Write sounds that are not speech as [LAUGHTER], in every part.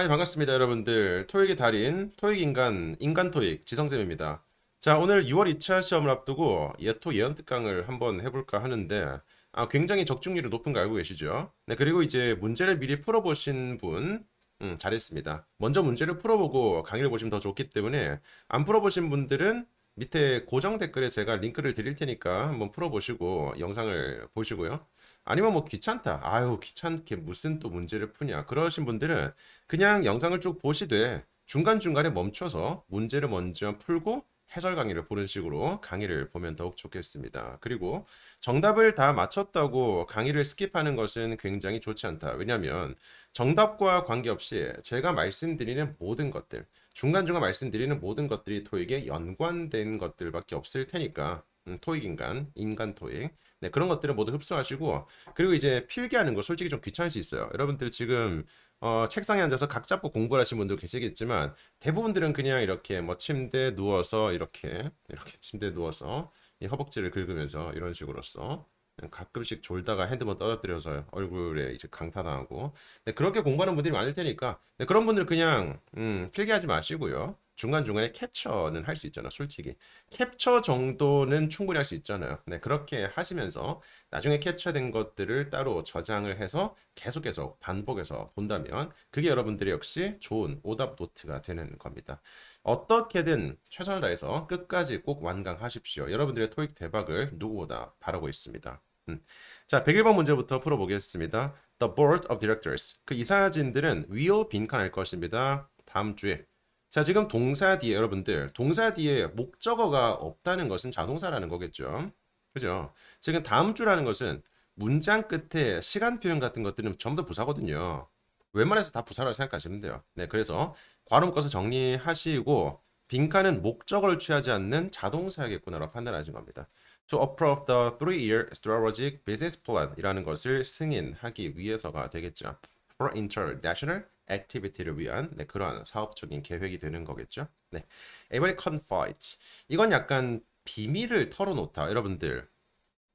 하이 반갑습니다 여러분들 토익의 달인 토익인간 인간토익 지성쌤입니다 자 오늘 6월 2차 시험을 앞두고 예토 예언특강을 한번 해볼까 하는데 아, 굉장히 적중률이 높은 거 알고 계시죠 네 그리고 이제 문제를 미리 풀어보신 분 음, 잘했습니다 먼저 문제를 풀어보고 강의를 보시면 더 좋기 때문에 안 풀어보신 분들은 밑에 고정 댓글에 제가 링크를 드릴 테니까 한번 풀어보시고 영상을 보시고요 아니면 뭐 귀찮다. 아유 귀찮게 무슨 또 문제를 푸냐. 그러신 분들은 그냥 영상을 쭉 보시되 중간중간에 멈춰서 문제를 먼저 풀고 해설 강의를 보는 식으로 강의를 보면 더욱 좋겠습니다. 그리고 정답을 다 맞췄다고 강의를 스킵하는 것은 굉장히 좋지 않다. 왜냐하면 정답과 관계없이 제가 말씀드리는 모든 것들, 중간중간 말씀드리는 모든 것들이 토익에 연관된 것들밖에 없을 테니까 음, 토익 인간, 인간 토익. 네, 그런 것들을 모두 흡수하시고 그리고 이제 필기하는 거 솔직히 좀 귀찮을 수 있어요. 여러분들 지금 어, 책상에 앉아서 각 잡고 공부를 하시는 분도 계시겠지만 대부분들은 그냥 이렇게 뭐 침대에 누워서 이렇게 이렇게 침대에 누워서 이 허벅지를 긁으면서 이런 식으로써 가끔씩 졸다가 핸드폰 떨어뜨려서 얼굴에 이제 강타당하고 네, 그렇게 공부하는 분들이 많을 테니까 네, 그런 분들 그냥 음, 필기하지 마시고요. 중간중간에 캡처는 할 수 있잖아 솔직히 캡처 정도는 충분히 할 수 있잖아요 네, 그렇게 하시면서 나중에 캡처된 것들을 따로 저장을 해서 계속 해서 반복해서 본다면 그게 여러분들이 역시 좋은 오답 노트가 되는 겁니다 어떻게든 최선을 다해서 끝까지 꼭 완강하십시오 여러분들의 토익 대박을 누구보다 바라고 있습니다 음. 자 101번 문제부터 풀어보겠습니다 The Board of Directors 그 이사진들은 위 i 빈칸일 것입니다 다음 주에 자, 지금 동사 뒤에 여러분들 동사 뒤에 목적어가 없다는 것은 자동사라는 거겠죠. 그죠? 지금 다음 주라는 것은 문장 끝에 시간 표현 같은 것들은 전부 다 부사거든요. 웬만해서 다 부사라고 생각하시면 돼요. 네, 그래서 괄호 묶어서 정리하시고 빈칸은 목적어를 취하지 않는 자동사겠구나라고 판단하신 겁니다. To approve the three-year strategic business plan이라는 것을 승인하기 위해서가 되겠죠. For international 액티비티를 위한 네, 그러한 사업적인 계획이 되는 거겠죠. 네, 이번에 confide 이건 약간 비밀을 털어놓다. 여러분들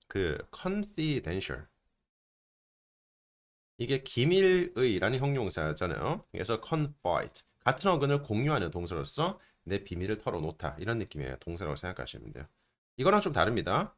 그 confidential 이게 기밀의라는 형용사잖아요. 그래서 confide 같은 어근을 공유하는 동사로서 내 비밀을 털어놓다 이런 느낌의 동사라고 생각하시면 돼요. 이거랑 좀 다릅니다.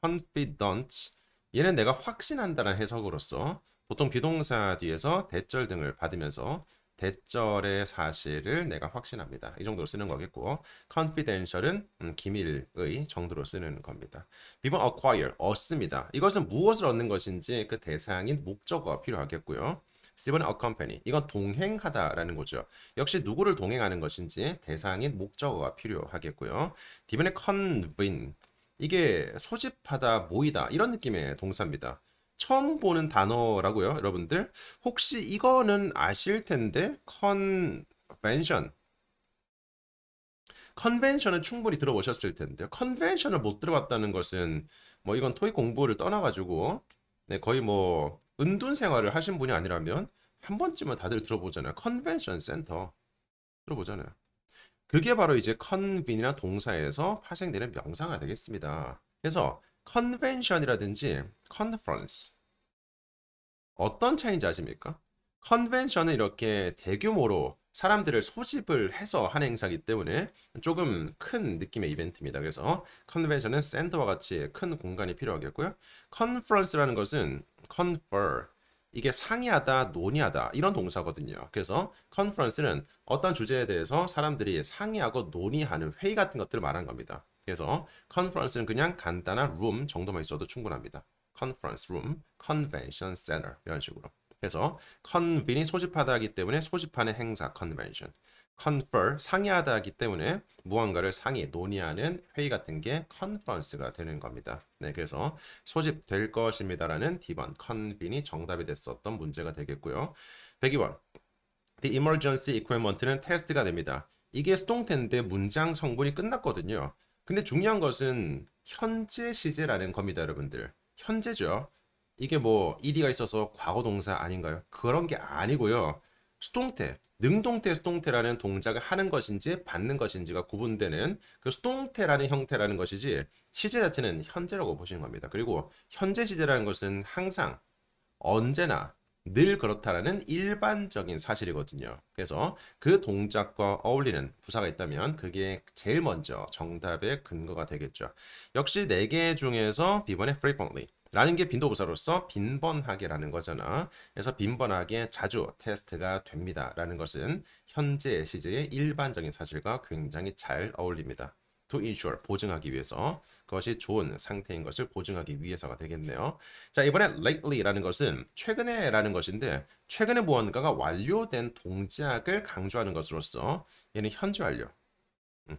confident 얘는 내가 확신한다는 해석으로서 보통 비동사 뒤에서 대절 등을 받으면서 대절의 사실을 내가 확신합니다. 이 정도로 쓰는 거겠고 confidential은 음, 기밀의 정도로 쓰는 겁니다. 비번 acquire, 얻습니다. 이것은 무엇을 얻는 것인지 그 대상인 목적어 필요하겠고요. C번 accompany, 이건 동행하다라는 거죠. 역시 누구를 동행하는 것인지 대상인 목적어가 필요하겠고요. 디번에 convene, 이게 소집하다, 모이다 이런 느낌의 동사입니다. 처음 보는 단어라고요, 여러분들. 혹시 이거는 아실 텐데 컨벤션. 컨벤션은 충분히 들어보셨을 텐데요. 컨벤션을 못 들어봤다는 것은 뭐 이건 토익 공부를 떠나가지고 네, 거의 뭐 은둔 생활을 하신 분이 아니라면 한 번쯤은 다들 들어보잖아요. 컨벤션 센터 들어보잖아요. 그게 바로 이제 컨빈이나 동사에서 파생되는 명사가 되겠습니다. 그래서 컨벤션이라든지 컨퍼런스 어떤 차이인지 아십니까? 컨벤션은 이렇게 대규모로 사람들을 소집을 해서 하는 행사이기 때문에 조금 큰 느낌의 이벤트입니다. 그래서 컨벤션은 센터와 같이 큰 공간이 필요하겠고요. 컨퍼런스라는 것은 confer 이게 상의하다, 논의하다 이런 동사거든요. 그래서 컨퍼런스는 어떤 주제에 대해서 사람들이 상의하고 논의하는 회의 같은 것들을 말한 겁니다. 그래서 컨퍼런스는 그냥 간단한 room 정도만 있어도 충분합니다. conference room, convention center 이런 식으로. 그래서 convene이 소집하다 하기 때문에 소집하는 행사 convention, confer 상의하다 하기 때문에 무언가를 상의, 논의하는 회의 같은 게 conference가 되는 겁니다. 네, 그래서 소집될 것입니다라는 D번 convene이 정답이 됐었던 문제가 되겠고요. 102번 The emergency equipment는 테스트가 됩니다. 이게 수동태인데 문장 성분이 끝났거든요. 근데 중요한 것은 현재 시제라는 겁니다, 여러분들. 현재죠. 이게 뭐 ed가 있어서 과거 동사 아닌가요? 그런 게 아니고요. 수동태, 능동태 수동태라는 동작을 하는 것인지 받는 것인지가 구분되는 그 수동태라는 형태라는 것이지 시제 자체는 현재라고 보시는 겁니다. 그리고 현재 시제라는 것은 항상 언제나 늘 그렇다라는 일반적인 사실이거든요. 그래서 그 동작과 어울리는 부사가 있다면 그게 제일 먼저 정답의 근거가 되겠죠. 역시 네 개 중에서 비번의 frequently 라는 게 빈도부사로서 빈번하게라는 거잖아. 그래서 빈번하게 자주 테스트가 됩니다. 라는 것은 현재 시제의 일반적인 사실과 굉장히 잘 어울립니다. to ensure 보증하기 위해서 그것이 좋은 상태인 것을 보증하기 위해서가 되겠네요. 자 이번에 lately라는 것은 최근에라는 것인데 최근에 무언가가 완료된 동작을 강조하는 것으로서 얘는 현재 완료 음,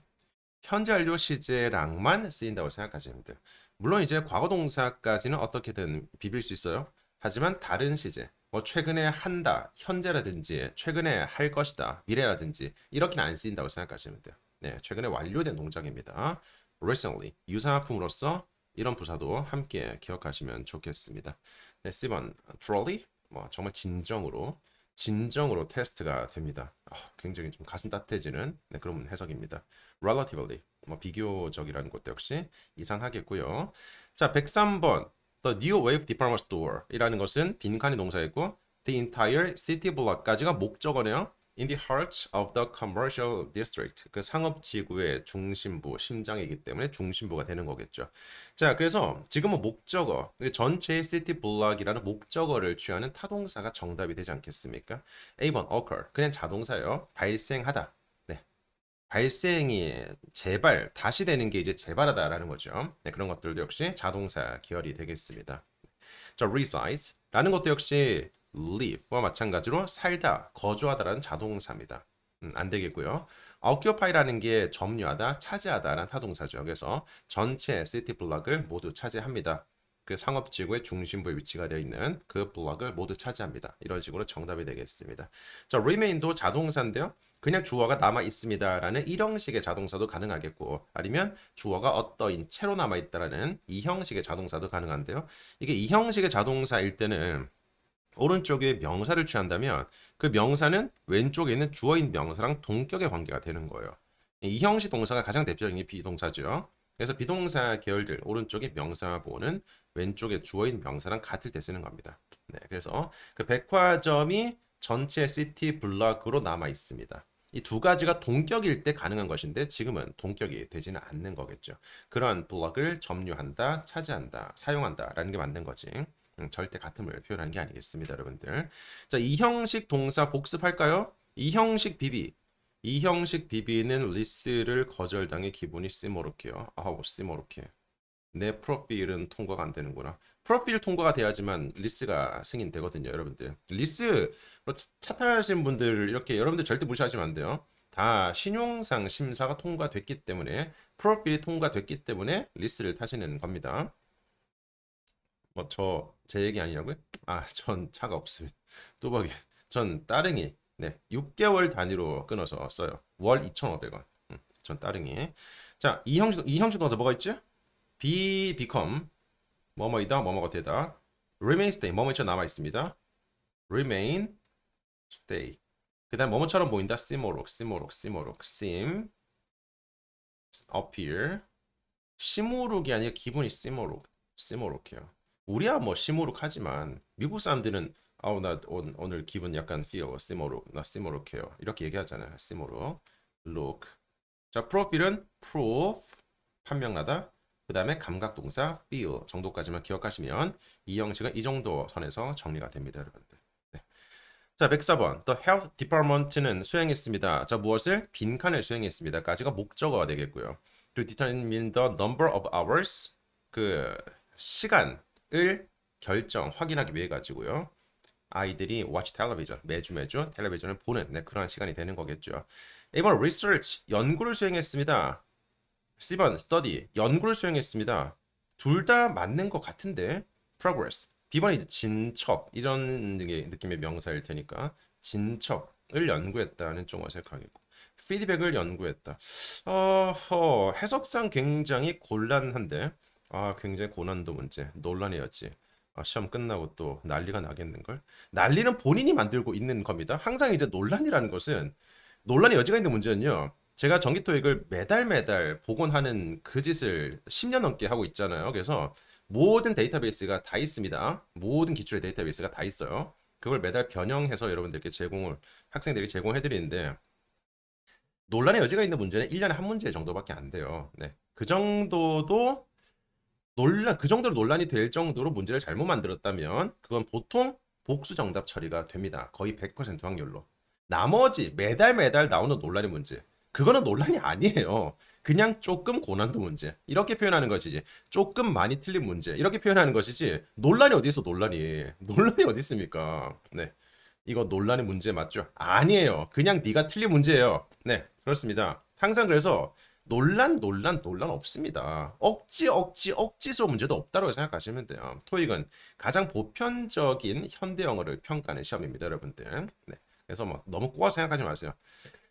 현재 완료 시제랑만 쓰인다고 생각하시면 돼요. 물론 이제 과거 동사까지는 어떻게든 비빌 수 있어요. 하지만 다른 시제 뭐 최근에 한다, 현재라든지 최근에 할 것이다, 미래라든지 이렇게는 안 쓰인다고 생각하시면 돼요. 네, 최근에 완료된 동작입니다. recently 유사품으로서 이런 부사도 함께 기억하시면 좋겠습니다. 네, C번 truly 뭐 정말 진정으로 진정으로 테스트가 됩니다. 어, 굉장히 좀 가슴 따뜻해지는 네, 그런 해석입니다. relatively 뭐 비교적이라는 것도 역시 이상하겠고요. 자 103번 the new wave department store 이라는 것은 빈칸이 동사이고 the entire city block까지가 목적어네요. In the heart of the commercial district. 그 상업지구의 중심부, 심장이기 때문에 중심부가 되는 거겠죠. 자, 그래서 지금은 목적어, 그 전체 의 i 티블록이라는 목적어를 취하는 타동사가 정답이 되지 않겠습니까? 1번 occur, 그냥 자동사예요. 발생하다. 네, 발생이 재발, 다시 되는 게 이제 재발하다라는 거죠. 네, 그런 것들도 역시 자동사 기열이 되겠습니다. 자, r e s i d e 라는 것도 역시 live와 마찬가지로 살다, 거주하다라는 자동사입니다. 음, 안 되겠고요. occupy라는 게 점유하다, 차지하다라는 타동사죠. 그래서 전체 시티 블락을 모두 차지합니다. 그 상업지구의 중심부에 위치가 되어 있는 그블럭을 모두 차지합니다. 이런 식으로 정답이 되겠습니다. 자, remain도 자동사인데요. 그냥 주어가 남아 있습니다라는 1형식의 자동사도 가능하겠고 아니면 주어가 어떠인 채로 남아 있다라는 2형식의 자동사도 가능한데요. 이게 2형식의 자동사일 때는 오른쪽에 명사를 취한다면 그 명사는 왼쪽에 있는 주어인 명사랑 동격의 관계가 되는 거예요. 이 형식 동사가 가장 대표적인 게 비동사죠. 그래서 비동사 계열들 오른쪽에 명사보는 왼쪽에 주어인 명사랑 같을 때 쓰는 겁니다. 네, 그래서 그 백화점이 전체 시티 블럭으로 남아 있습니다. 이 두 가지가 동격일 때 가능한 것인데 지금은 동격이 되지는 않는 거겠죠. 그러한 블럭을 점유한다, 차지한다, 사용한다라는 게 맞는 거지. 음, 절대 같음을 표현한 게 아니겠습니다, 여러분들. 자, 이형식 동사 복습할까요? 이형식 비비. 이형식 비비는 리스를 거절당해 기본이 쓰모롭게요. 아우, 쓰모롭게. 내 프로필은 통과가 안 되는구나. 프로필 통과가 돼야지만 리스가 승인되거든요, 여러분들. 리스 뭐 차탈하신 분들 이렇게 여러분들 절대 무시하시면 안 돼요. 다 신용상 심사가 통과됐기 때문에 프로필이 통과됐기 때문에 리스를 타시는 겁니다. 뭐저제 얘기 아니냐고요 아, 전 차가 없습니다. 또박이. 전 따릉이. 네, 6개월 단위로 끊어서 써요. 월 2,500원. 음, 전 따릉이. 자, 이 형식 이 형식 동사 뭐가 있지? be become 뭐뭐이다 뭐뭐가 되다. remain stay 뭐뭐처럼 남아 있습니다. remain stay. 그다음 뭐뭐처럼 보인다. seem으로 seem으로 seem으로 s e m appear 심오룩이 아니라 기분이 시모룩시모룩해요 우리야 뭐 시모룩하지만 미국 사람들은 아우 나 온, 오늘 기분 약간 feel 시모룩 나 시모룩해요 이렇게 얘기하잖아요 시모룩 look 자 profile은 proof 판명하다 그 다음에 감각동사 feel 정도까지만 기억하시면 이 형식은 이 정도 선에서 정리가 됩니다 여러분들 네. 자 104번 The Health Department는 수행했습니다 자 무엇을? 빈칸을 수행했습니다 까지가 목적어가 되겠고요 To determine the number of hours 그 시간 을 결정 확인하기 위해 가지고요. 아이들이 watch television 매주 매주 텔레비전을 보는 네, 그런 시간이 되는 거겠죠. 이번 research 연구를 수행했습니다. C번 study 연구를 수행했습니다. 둘 다 맞는 것 같은데 progress B번이 진척 이런 느낌의 명사일 테니까 진척을 연구했다는 좀 어색하겠고 피드백을 연구했다. 어허 해석상 굉장히 곤란한데 아 굉장히 고난도 문제 논란이었지. 아, 시험 끝나고 또 난리가 나겠는걸? 난리는 본인이 만들고 있는 겁니다. 항상 이제 논란이라는 것은 논란의 여지가 있는 문제는요. 제가 정기토익을 매달 매달 복원하는 그 짓을 10년 넘게 하고 있잖아요. 그래서 모든 데이터베이스가 다 있습니다. 모든 기출의 데이터베이스가 다 있어요. 그걸 매달 변형해서 여러분들께 제공을 학생들이 제공해 드리는데 논란의 여지가 있는 문제는 1년에 한 문제 정도밖에 안 돼요. 네. 그 정도도 논란 그 정도로 논란이 될 정도로 문제를 잘못 만들었다면 그건 보통 복수 정답 처리가 됩니다. 거의 100% 확률로. 나머지 매달 매달 나오는 논란의 문제. 그거는 논란이 아니에요. 그냥 조금 고난도 문제. 이렇게 표현하는 것이지. 조금 많이 틀린 문제. 이렇게 표현하는 것이지. 논란이 어디 있어, 논란이. 논란이 어디 있습니까? 네. 이거 논란의 문제 맞죠? 아니에요. 그냥 네가 틀린 문제예요. 네. 그렇습니다. 항상 그래서 논란 논란 논란 없습니다. 억지 억지 억지로 문제도 없다고 생각하시면 돼요. 토익은 가장 보편적인 현대 영어를 평가하는 시험입니다, 여러분들. 네. 그래서 막 뭐 너무 꼬아 생각하지 마세요.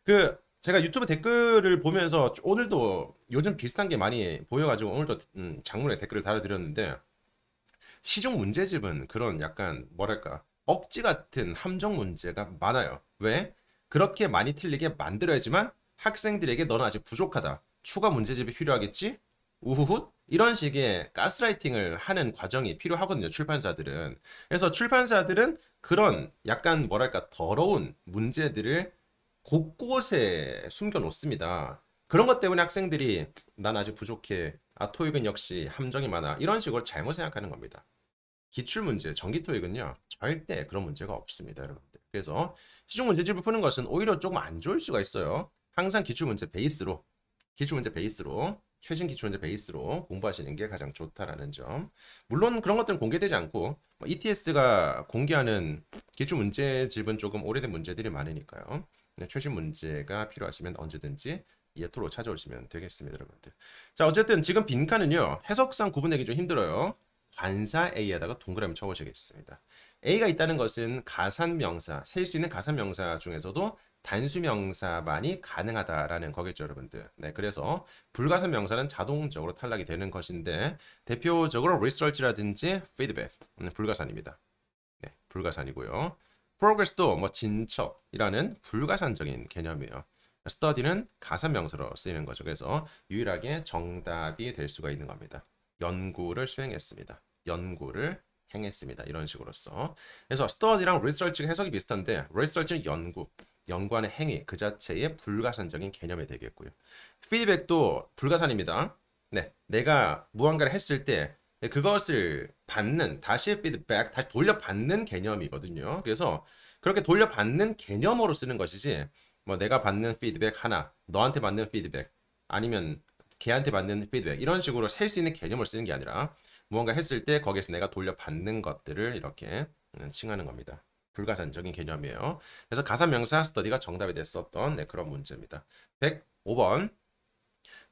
그 제가 유튜브 댓글을 보면서 오늘도 요즘 비슷한 게 많이 보여가지고 오늘도 음, 장문의 댓글을 달아드렸는데 시중 문제집은 그런 약간 뭐랄까 억지 같은 함정 문제가 많아요. 왜? 그렇게 많이 틀리게 만들어야지만 학생들에게 너는 아직 부족하다. 추가 문제집이 필요하겠지? 우후훗 이런 식의 가스라이팅을 하는 과정이 필요하거든요 출판사들은 그래서 출판사들은 그런 약간 뭐랄까 더러운 문제들을 곳곳에 숨겨 놓습니다 그런 것 때문에 학생들이 난 아직 부족해 아 토익은 역시 함정이 많아 이런 식으로 잘못 생각하는 겁니다 기출문제 전기토익은요 절대 그런 문제가 없습니다 여러분들 그래서 시중문제집을 푸는 것은 오히려 조금 안 좋을 수가 있어요 항상 기출문제 베이스로 기출문제 베이스로 최신 기출문제 베이스로 공부하시는 게 가장 좋다라는 점. 물론 그런 것들은 공개되지 않고 뭐 ETS가 공개하는 기출문제집은 조금 오래된 문제들이 많으니까요. 네, 최신 문제가 필요하시면 언제든지 예토로 찾아오시면 되겠습니다, 여러분들. 자, 어쨌든 지금 빈칸은요. 해석상 구분하기 좀 힘들어요. 관사 A에다가 동그라미 쳐보시겠습니다. A가 있다는 것은 가산명사, 셀 수 있는 가산명사 중에서도 단수명사만이 가능하다라는 거겠죠, 여러분들. 네, 그래서 불가산명사는 자동적으로 탈락이 되는 것인데 대표적으로 리서치라든지 피드백, 음, 불가산입니다. 네, 불가산이고요. progress도 뭐 진척이라는 불가산적인 개념이에요. study는 가산명사로 쓰이는 거죠. 그래서 유일하게 정답이 될 수가 있는 겁니다. 연구를 수행했습니다. 연구를 행했습니다. 이런 식으로써. 그래서 study랑 r e s e a r c h 해석이 비슷한데 research는 연구, 연구하는 행위 그 자체의 불가산적인 개념이 되겠고요. 피드백도 불가산입니다. 네, 내가 무언가를 했을 때 그것을 받는 다시 피드백, 다시 돌려받는 개념이거든요. 그래서 그렇게 돌려받는 개념으로 쓰는 것이지 뭐 내가 받는 피드백 하나, 너한테 받는 피드백 아니면 걔한테 받는 피드백 이런 식으로 셀 수 있는 개념을 쓰는 게 아니라 무언가 했을 때 거기에서 내가 돌려받는 것들을 이렇게 음, 칭하는 겁니다. 불가산적인 개념이에요. 그래서 가사명사 스터디가 정답이 됐었던 네, 그런 문제입니다. 105번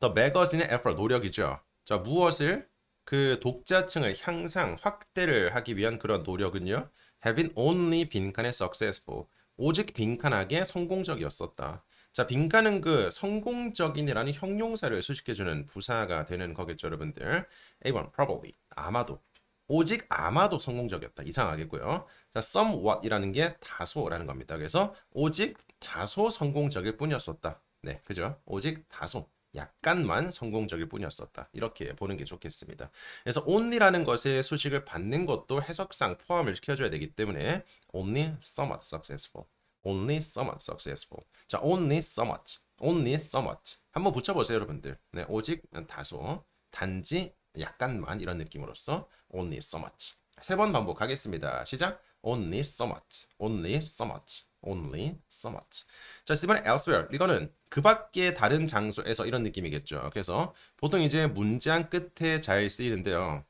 The magazine의 effort, 노력이죠. 자, 무엇을? 그 독자층을 향상, 확대를 하기 위한 그런 노력은요. Having only 빈칸의 successful. 오직 빈칸하게 성공적이었었다. 자, 빈가는 그 성공적인이라는 형용사를 수식해주는 부사가 되는 거겠죠, 여러분들. A번, probably, 아마도. 오직 아마도 성공적이었다. 이상하겠고요. 자, somewhat이라는 게 다소라는 겁니다. 그래서 오직 다소 성공적일 뿐이었었다. 네, 그죠? 오직 다소. 약간만 성공적일 뿐이었었다. 이렇게 보는 게 좋겠습니다. 그래서 only라는 것의 수식을 받는 것도 해석상 포함을 시켜줘야 되기 때문에 only somewhat successful Only somewhat successful. 자, only somewhat. only somewhat. 한번 붙여보세요, 여러분들. 네, 오직 다소, 단지, 약간만 이런 느낌으로써 only somewhat. 세번 반복하겠습니다. 시작. only somewhat. only somewhat. only somewhat. 자, 이번에 elsewhere. 이거는 그 밖에 다른 장소에서 이런 느낌이겠죠. 그래서 보통 이제 문장 끝에 잘 쓰이는데요.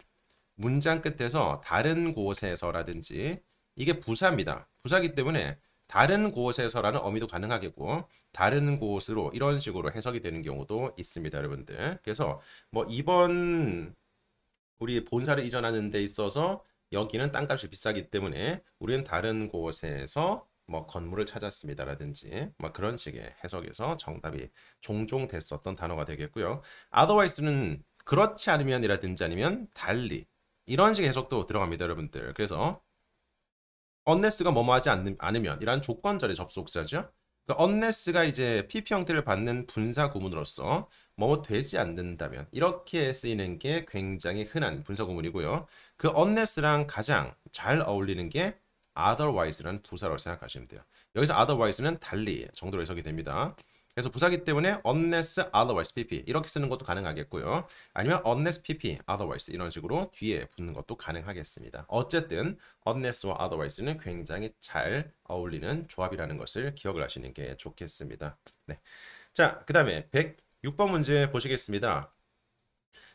문장 끝에서 다른 곳에서라든지 이게 부사입니다. 부사기 때문에 다른 곳에서라는 어미도 가능하겠고 다른 곳으로 이런 식으로 해석이 되는 경우도 있습니다 여러분들 그래서 뭐 이번 우리 본사를 이전하는 데 있어서 여기는 땅값이 비싸기 때문에 우리는 다른 곳에서 뭐 건물을 찾았습니다라든지 뭐 그런 식의 해석에서 정답이 종종 됐었던 단어가 되겠고요. otherwise는 그렇지 않으면이라든지 아니면 달리 이런 식의 해석도 들어갑니다 여러분들. 그래서 unless가 뭐뭐 하지 않, 으면 이러한 조건절의 접속사죠. 그 unless가 이제 PP 형태를 받는 분사 구문으로서 뭐 되지 않는다면 이렇게 쓰이는 게 굉장히 흔한 분사 구문이고요. 그 unless랑 가장 잘 어울리는 게 otherwise라는 부사라고 생각하시면 돼요. 여기서 otherwise는 달리 정도로 해석이 됩니다. 그래서 부사기 때문에 unless otherwise pp 이렇게 쓰는 것도 가능하겠고요. 아니면 unless pp otherwise 이런 식으로 뒤에 붙는 것도 가능하겠습니다. 어쨌든 unless와 otherwise는 굉장히 잘 어울리는 조합이라는 것을 기억을 하시는 게 좋겠습니다. 네. 자, 그다음에 106번 문제 보시겠습니다.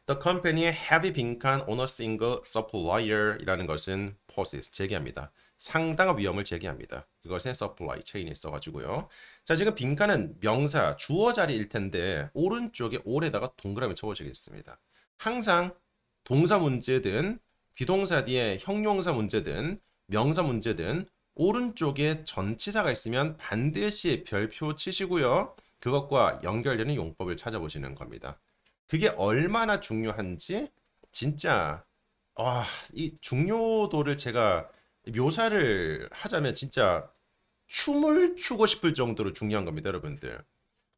The company의 heavy 빈칸 owner single supplier이라는 것은 p o s e s s 제기합니다. 상당한 위험을 제기합니다. 이것에 supply chain이 있어가지고요. 자 지금 빈칸은 명사 주어 자리일 텐데 오른쪽에 올에다가 동그라미 쳐보시겠습니다. 항상 동사 문제든 비동사 뒤에 형용사 문제든 명사 문제든 오른쪽에 전치사가 있으면 반드시 별표 치시고요. 그것과 연결되는 용법을 찾아보시는 겁니다. 그게 얼마나 중요한지 진짜 와, 아, 이 중요도를 제가 묘사를 하자면 진짜 춤을 추고 싶을 정도로 중요한 겁니다, 여러분들.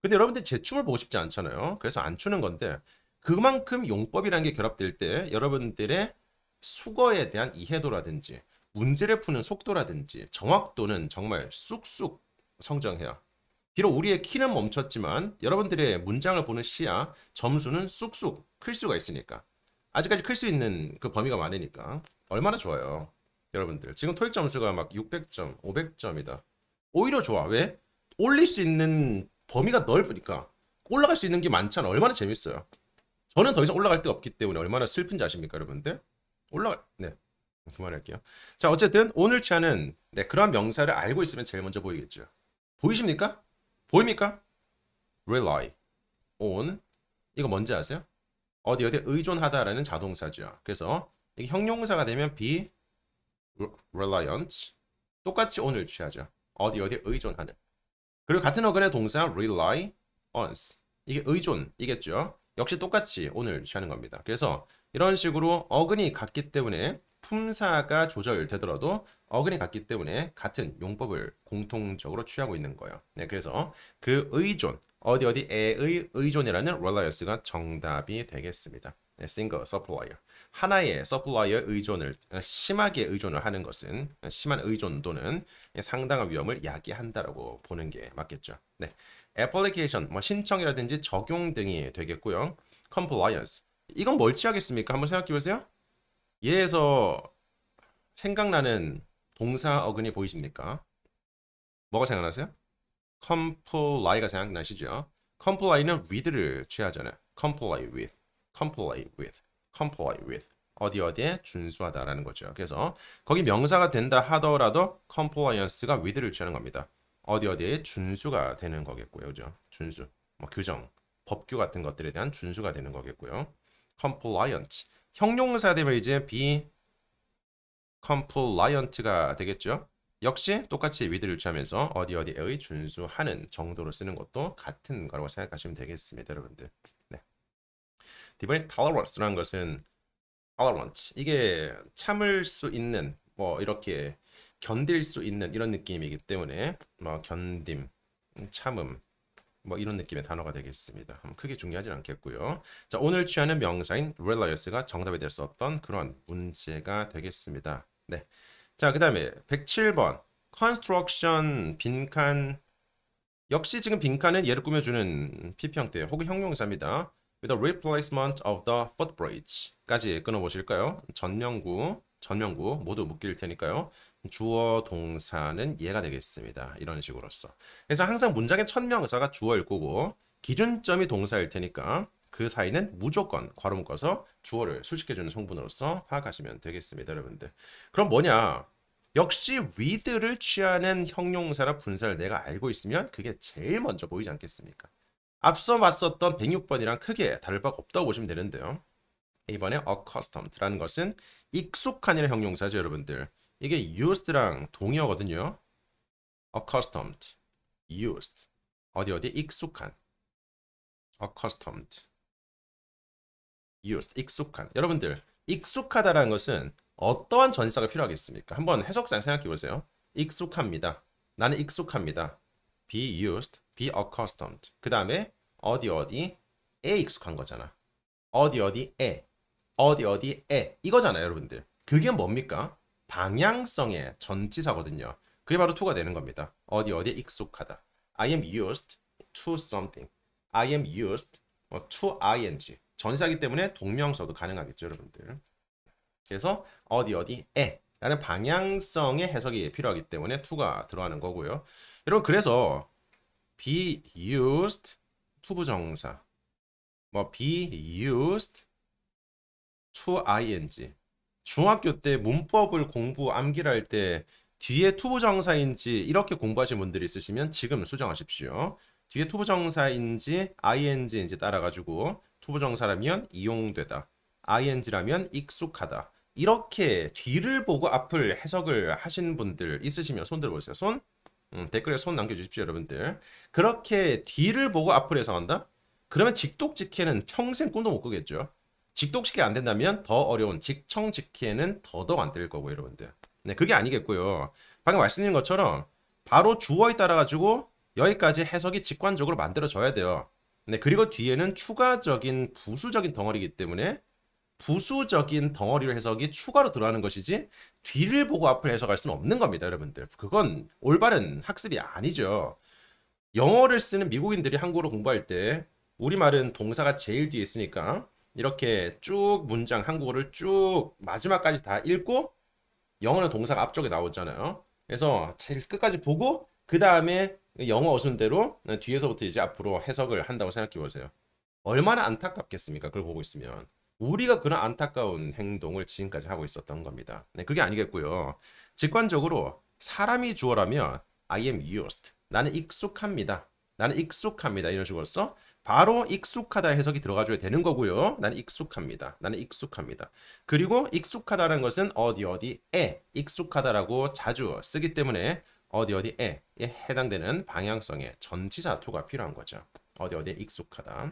근데 여러분들 제 춤을 보고 싶지 않잖아요. 그래서 안 추는 건데 그만큼 용법이라는 게 결합될 때 여러분들의 수거에 대한 이해도라든지 문제를 푸는 속도라든지 정확도는 정말 쑥쑥 성장해요. 비록 우리의 키는 멈췄지만 여러분들의 문장을 보는 시야 점수는 쑥쑥 클 수가 있으니까 아직까지 클 수 있는 그 범위가 많으니까 얼마나 좋아요 여러분들 지금 토익 점수가 막 600점 500점이다 오히려 좋아. 왜? 올릴 수 있는 범위가 넓으니까 올라갈 수 있는 게 많잖아. 얼마나 재밌어요. 저는 더 이상 올라갈 데가 없기 때문에 얼마나 슬픈지 아십니까, 여러분들? 올라갈 네. 그만할게요. 자, 어쨌든 오늘 취하는 네, 그런 명사를 알고 있으면 제일 먼저 보이겠죠. 보이십니까? 보입니까? rely on 이거 뭔지 아세요? 어디 어디 의존하다라는 자동사죠. 그래서 이게 형용사가 되면 be reliant 똑같이 오늘 취하죠. 어디 어디 의존하는. 그리고 같은 어근의 동사 rely on 이게 의존이겠죠. 역시 똑같이 오늘 취하는 겁니다. 그래서 이런 식으로 어근이 같기 때문에 품사가 조절되더라도 어근이 같기 때문에 같은 용법을 공통적으로 취하고 있는 거예요. 네, 그래서 그 의존, 어디 어디에의 의존이라는 r e l i a n 가 정답이 되겠습니다. 싱글 네, 서플라이어 하나의 서플라이어 의존을 어, 심하게 의존을 하는 것은 어, 심한 의존 또는 상당한 위험을 야기한다라고 보는 게 맞겠죠. 네, 애플리케이션 뭐 신청이라든지 적용 등이 되겠고요. 컴플라이언스 이건 뭘지하겠습니까 한번 생각해 보세요. 예에서 생각나는 동사 어근이 보이십니까? 뭐가 생각나세요? 컴플라이가 생각나시죠? 컴플라이는 with를 취하잖아요. 컴플라이 l y with comply with, comply with 어디 어디에 준수하다라는 거죠. 그래서 거기 명사가 된다 하더라도 compliance가 with를 취하는 겁니다. 어디 어디에 준수가 되는 거겠고요. 그죠? 준수, 뭐 규정, 법규 같은 것들에 대한 준수가 되는 거겠고요. compliant 형용사 되면 이제 be compliant가 되겠죠. 역시 똑같이 위드를 취하면서 어디 어디의 에 준수하는 정도로 쓰는 것도 같은 거라고 생각하시면 되겠습니다, 여러분들. 디번에 t 러 l e r a n c e 라는 것은 tolerance 이게 참을 수 있는 뭐 이렇게 견딜 수 있는 이런 느낌이기 때문에 뭐 견딤, 참음 뭐 이런 느낌의 단어가 되겠습니다. 음, 크게 중요하진 않겠고요. 자 오늘 취하는 명사인 reliance가 정답이 될 수 없던 그런 문제가 되겠습니다. 네. 자그 다음에 107번 construction 빈칸 역시 지금 빈칸은 예를 꾸며주는 피평대 혹은 형용사입니다. with a replacement of the footbridge까지 끊어보실까요? 전명구, 전명구 모두 묶일 테니까요. 주어 동사는 얘가 되겠습니다. 이런 식으로써. 그래서 항상 문장의 천명사가 주어일 거고 기준점이 동사일 테니까 그 사이는 무조건 괄호 묶어서 주어를 수식해주는 성분으로서 파악하시면 되겠습니다. 여러분들. 그럼 뭐냐? 역시 with를 취하는 형용사나 분사를 내가 알고 있으면 그게 제일 먼저 보이지 않겠습니까? 앞서 봤었던 106번이랑 크게 다를 바가 없다고 보시면 되는데요. 이번에 accustomed라는 것은 익숙한이라는 형용사죠, 여러분들. 이게 used랑 동의어거든요. accustomed, used, 어디 어디 익숙한, accustomed, used, 익숙한. 여러분들, 익숙하다라는 것은 어떠한 전사가 필요하겠습니까? 한번 해석상 생각해 보세요. 익숙합니다. 나는 익숙합니다. be used, be accustomed. 그 다음에 어디 어디에 익숙한 거잖아. 어디 어디에 어디 어디에 이거잖아요, 여러분들. 그게 뭡니까? 방향성의 전치사거든요. 그게 바로 to가 되는 겁니다. 어디 어디에 익숙하다. I am used to something. I am used 뭐, to ing. 전사기 때문에 동명서도 가능하겠죠, 여러분들. 그래서 어디 어디에 라는 방향성의 해석이 필요하기 때문에 to가 들어가는 거고요. 여러분 그래서 be used 투부정사 뭐 be used to ing 중학교 때 문법을 공부 암기할 를때 뒤에 투부정사인지 이렇게 공부하신 분들이 있으시면 지금 수정하십시오. 뒤에 투부정사인지 ing인지 따라가지고 투부정사라면 이용되다, ing라면 익숙하다. 이렇게 뒤를 보고 앞을 해석을 하신 분들 있으시면 손 들어보세요. 손. 음, 댓글에 손 남겨주십시오 여러분들 그렇게 뒤를 보고 앞으로 예상한다? 그러면 직독직해는 평생 꿈도 못 꾸겠죠 직독직해 안 된다면 더 어려운 직청직해는 더더욱 안 될 거고 요 여러분들 네 그게 아니겠고요 방금 말씀드린 것처럼 바로 주어에 따라 가지고 여기까지 해석이 직관적으로 만들어져야 돼요 네 그리고 뒤에는 추가적인 부수적인 덩어리이기 때문에 부수적인 덩어리로 해석이 추가로 들어가는 것이지 뒤를 보고 앞을 해석할 수는 없는 겁니다, 여러분들. 그건 올바른 학습이 아니죠. 영어를 쓰는 미국인들이 한국어를 공부할 때 우리말은 동사가 제일 뒤에 있으니까 이렇게 쭉 문장 한국어를 쭉 마지막까지 다 읽고 영어는 동사가 앞쪽에 나오잖아요. 그래서 제일 끝까지 보고 그 다음에 영어 어순대로 뒤에서부터 이제 앞으로 해석을 한다고 생각해 보세요. 얼마나 안타깝겠습니까? 그걸 보고 있으면. 우리가 그런 안타까운 행동을 지금까지 하고 있었던 겁니다. 네, 그게 아니겠고요. 직관적으로 사람이 주어라면 I am used. 나는 익숙합니다. 나는 익숙합니다. 이런 식으로 써 바로 익숙하다 해석이 들어가줘야 되는 거고요. 나는 익숙합니다. 나는 익숙합니다. 그리고 익숙하다는 것은 어디 어디에 익숙하다라고 자주 쓰기 때문에 어디 어디에 해당되는 방향성의 전치사 투가 필요한 거죠. 어디 어디에 익숙하다.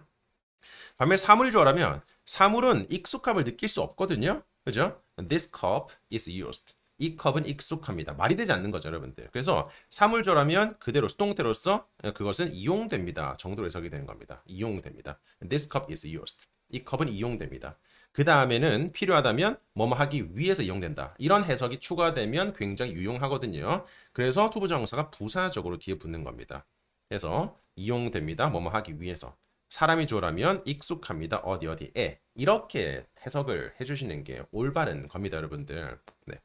반면 사물이 조화라면 사물은 익숙함을 느낄 수 없거든요. 그죠? This cup is used. 이 컵은 익숙합니다. 말이 되지 않는 거죠, 여러분들. 그래서 사물조라면 그대로 수동태로서 그것은 이용됩니다. 정도로 해석이 되는 겁니다. 이용됩니다. This cup is used. 이 컵은 이용됩니다. 그 다음에는 필요하다면 뭐뭐 하기 위해서 이용된다. 이런 해석이 추가되면 굉장히 유용하거든요. 그래서 투부정사가 부사적으로 뒤에 붙는 겁니다. 그래서 이용됩니다. 뭐뭐 하기 위해서. 사람이 조라면 익숙합니다. 어디 어디에 예, 이렇게 해석을 해주시는 게 올바른 겁니다, 여러분들. 네.